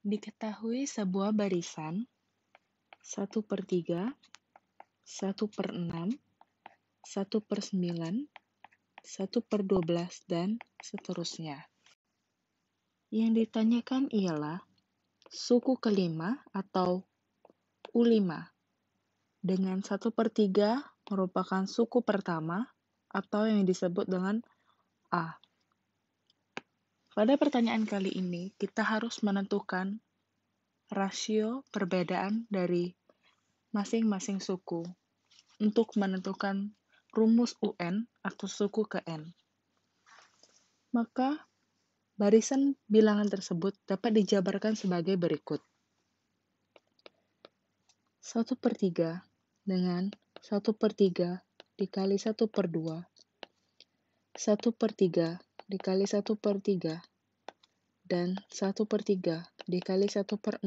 Diketahui sebuah barisan 1 per 3, 1 per 6, 1 per 9, 1 per 12, dan seterusnya. Yang ditanyakan ialah suku kelima atau U5. Dengan 1 per 3 merupakan suku pertama atau yang disebut dengan A. Pada pertanyaan kali ini, kita harus menentukan rasio perbedaan dari masing-masing suku untuk menentukan rumus UN atau suku ke N. Maka, barisan bilangan tersebut dapat dijabarkan sebagai berikut. 1 per 3 dengan 1 per 3 dikali 1 per 2. 1 per 3 dikali 1 per 3 dan 1 per 3 dikali 1 per 4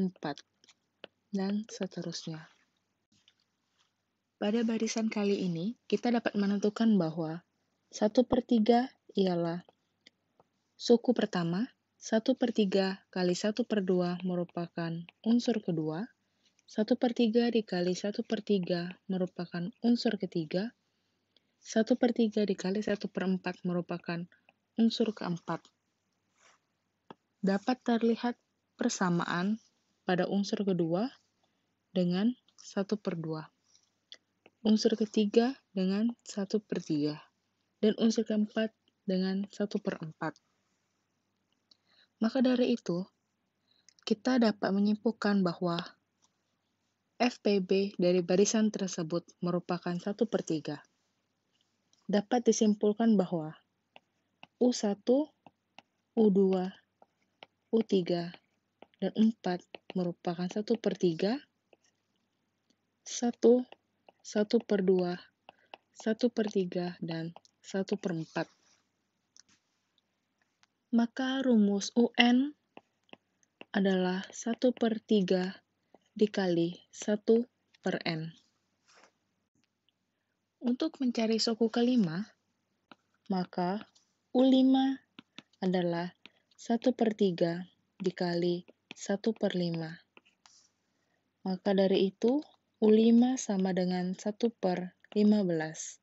dan seterusnya. Pada barisan kali ini, kita dapat menentukan bahwa 1 per 3 ialah suku pertama, 1 per 3 kali 1 per 2 merupakan unsur kedua, 1 per 3 dikali 1 per 3 merupakan unsur ketiga, 1 per 3 dikali 1 per 4 merupakan unsur Unsur keempat dapat terlihat persamaan pada unsur kedua dengan 1 per 2, unsur ketiga dengan 1 per 3, dan unsur keempat dengan 1 per 4. Maka dari itu, kita dapat menyimpulkan bahwa FPB dari barisan tersebut merupakan 1 per 3. Dapat disimpulkan bahwa U1, U2, U3, dan 4 merupakan 1 per 3, 1, 1 per 2, 1 per 3, dan 1 per 4. Maka rumus UN adalah 1 per 3 dikali 1 per N. Untuk mencari suku kelima, maka U5 adalah 1 per 3 dikali 1 per 5. Maka dari itu, U5 sama dengan 1 per 15.